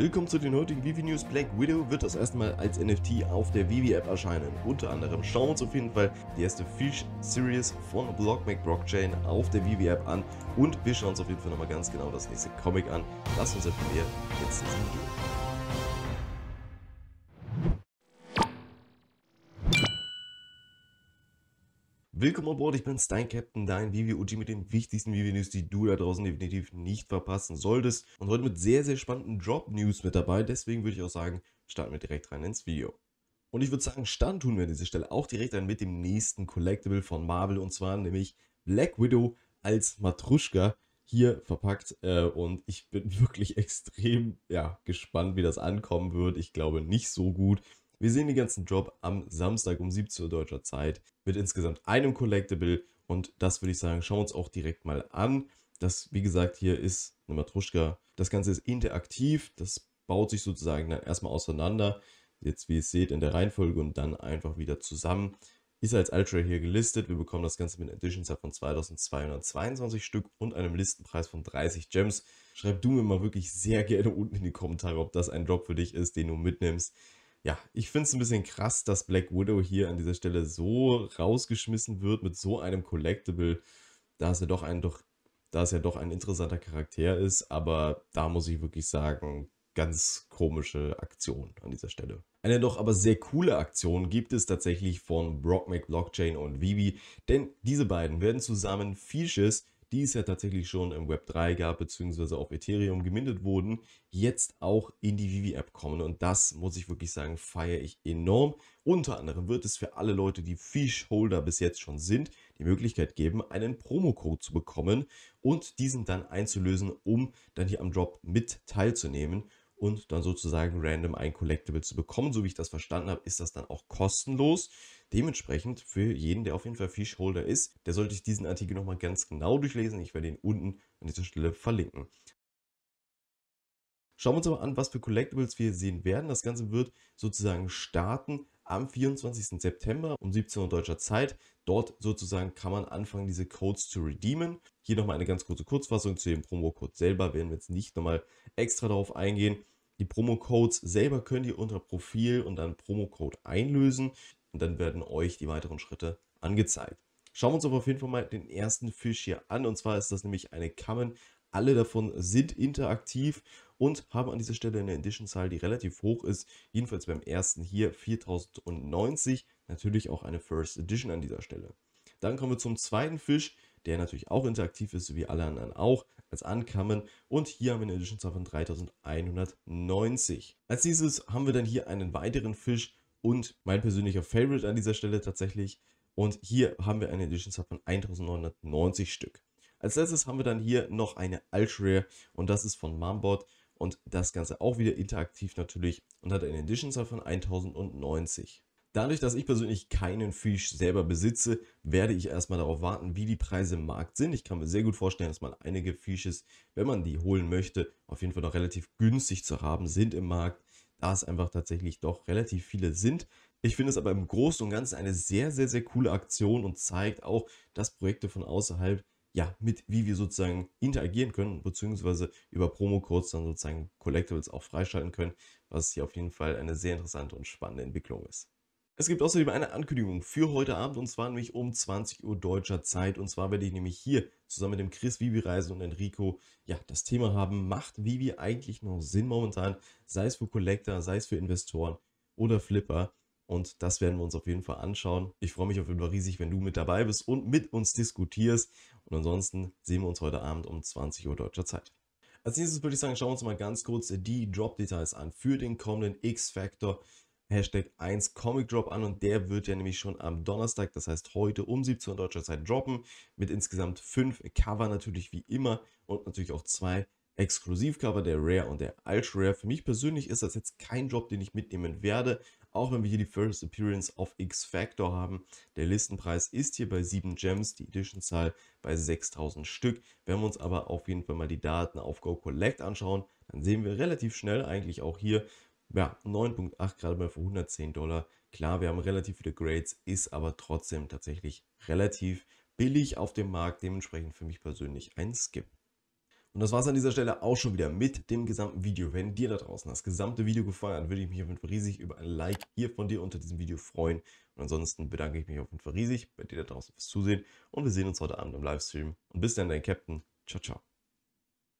Willkommen zu den heutigen Vivi News. Black Widow wird das erste Mal als NFT auf der Vivi App erscheinen. Unter anderem schauen wir uns auf jeden Fall die erste Fish Series von Blockmac Blockchain auf der Vivi App an und wir schauen uns auf jeden Fall nochmal ganz genau das nächste Comic an. Lasst uns einfach mehr jetzt ins Video. Willkommen an Bord, ich bin Stein Captain, dein VVOG mit den wichtigsten VV-News, die du da draußen definitiv nicht verpassen solltest. Und heute mit sehr, sehr spannenden Drop-News mit dabei. Deswegen würde ich auch sagen, starten wir direkt rein ins Video. Und ich würde sagen, starten tun wir an dieser Stelle auch direkt rein mit dem nächsten Collectible von Marvel. Und zwar nämlich Black Widow als Matruschka hier verpackt. Äh, und ich bin wirklich extrem ja, gespannt, wie das ankommen wird. Ich glaube nicht so gut. Wir sehen den ganzen Drop am Samstag um 17 Uhr deutscher Zeit mit insgesamt einem Collectible und das würde ich sagen, schauen wir uns auch direkt mal an. Das, wie gesagt, hier ist eine Matruschka. Das Ganze ist interaktiv, das baut sich sozusagen dann erstmal auseinander. Jetzt, wie ihr seht, in der Reihenfolge und dann einfach wieder zusammen. Ist als Ultra hier gelistet. Wir bekommen das Ganze mit einem Edition Set von 2222 Stück und einem Listenpreis von 30 Gems. Schreib du mir mal wirklich sehr gerne unten in die Kommentare, ob das ein Drop für dich ist, den du mitnimmst. Ja, ich finde es ein bisschen krass, dass Black Widow hier an dieser Stelle so rausgeschmissen wird mit so einem Collectible, da es ja doch ein, doch, da es ja doch ein interessanter Charakter ist, aber da muss ich wirklich sagen, ganz komische Aktion an dieser Stelle. Eine doch aber sehr coole Aktion gibt es tatsächlich von Brock McBlockchain und Vivi, denn diese beiden werden zusammen Fishes die es ja tatsächlich schon im Web 3 gab, beziehungsweise auf Ethereum gemindet wurden, jetzt auch in die Vivi-App kommen. Und das muss ich wirklich sagen, feiere ich enorm. Unter anderem wird es für alle Leute, die Fish-Holder bis jetzt schon sind, die Möglichkeit geben, einen Promo-Code zu bekommen und diesen dann einzulösen, um dann hier am Drop mit teilzunehmen und dann sozusagen random ein Collectible zu bekommen. So wie ich das verstanden habe, ist das dann auch kostenlos. Dementsprechend für jeden, der auf jeden Fall Fishholder ist, der sollte sich diesen Artikel nochmal ganz genau durchlesen. Ich werde ihn unten an dieser Stelle verlinken. Schauen wir uns aber an, was für Collectibles wir sehen werden. Das Ganze wird sozusagen starten am 24. September um 17 Uhr deutscher Zeit. Dort sozusagen kann man anfangen, diese Codes zu redeemen. Hier nochmal eine ganz kurze Kurzfassung zu dem Promo-Code selber, werden wir jetzt nicht nochmal extra darauf eingehen. Die Promo-Codes selber könnt ihr unter Profil und dann Promo-Code einlösen und dann werden euch die weiteren Schritte angezeigt. Schauen wir uns aber auf jeden Fall mal den ersten Fisch hier an und zwar ist das nämlich eine Common. Alle davon sind interaktiv und haben an dieser Stelle eine Edition-Zahl, die relativ hoch ist. Jedenfalls beim ersten hier 4090, natürlich auch eine First Edition an dieser Stelle. Dann kommen wir zum zweiten Fisch der natürlich auch interaktiv ist, wie alle anderen auch, als Uncommon. Und hier haben wir eine Edition Zahl von 3190. Als nächstes haben wir dann hier einen weiteren Fisch und mein persönlicher Favorite an dieser Stelle tatsächlich. Und hier haben wir eine Edition Zahl von 1990 Stück. Als letztes haben wir dann hier noch eine Ultra und das ist von Mambot und das Ganze auch wieder interaktiv natürlich und hat eine Edition Zahl von 1090. Dadurch, dass ich persönlich keinen Fisch selber besitze, werde ich erstmal darauf warten, wie die Preise im Markt sind. Ich kann mir sehr gut vorstellen, dass man einige Fisches, wenn man die holen möchte, auf jeden Fall noch relativ günstig zu haben sind im Markt, da es einfach tatsächlich doch relativ viele sind. Ich finde es aber im Großen und Ganzen eine sehr, sehr, sehr coole Aktion und zeigt auch, dass Projekte von außerhalb, ja, mit wie wir sozusagen interagieren können, beziehungsweise über Promo-Codes dann sozusagen Collectibles auch freischalten können, was hier auf jeden Fall eine sehr interessante und spannende Entwicklung ist. Es gibt außerdem eine Ankündigung für heute Abend und zwar nämlich um 20 Uhr deutscher Zeit. Und zwar werde ich nämlich hier zusammen mit dem Chris Vivi Reisen und Enrico ja das Thema haben, macht Vivi eigentlich noch Sinn momentan, sei es für Collector, sei es für Investoren oder Flipper. Und das werden wir uns auf jeden Fall anschauen. Ich freue mich auf jeden Fall riesig, wenn du mit dabei bist und mit uns diskutierst. Und ansonsten sehen wir uns heute Abend um 20 Uhr deutscher Zeit. Als nächstes würde ich sagen, schauen wir uns mal ganz kurz die Drop-Details an für den kommenden X-Factor. Hashtag 1 Comic Drop an und der wird ja nämlich schon am Donnerstag, das heißt heute um 17 Uhr deutscher Zeit droppen, mit insgesamt fünf Cover natürlich wie immer und natürlich auch zwei Exklusivcover, der Rare und der Ultra Rare. Für mich persönlich ist das jetzt kein Drop, den ich mitnehmen werde, auch wenn wir hier die First Appearance of X-Factor haben. Der Listenpreis ist hier bei 7 Gems, die Editionzahl bei 6000 Stück. Wenn wir uns aber auf jeden Fall mal die Daten auf Go Collect anschauen, dann sehen wir relativ schnell eigentlich auch hier, ja, 9.8 gerade mal für 110 Dollar. Klar, wir haben relativ viele Grades, ist aber trotzdem tatsächlich relativ billig auf dem Markt. Dementsprechend für mich persönlich ein Skip. Und das war es an dieser Stelle auch schon wieder mit dem gesamten Video. Wenn dir da draußen das gesamte Video gefallen hat, würde ich mich auf jeden Fall riesig über ein Like hier von dir unter diesem Video freuen. Und ansonsten bedanke ich mich auf jeden Fall riesig bei dir da draußen fürs Zusehen. Und wir sehen uns heute Abend im Livestream. Und bis dann, dein Captain. Ciao, ciao.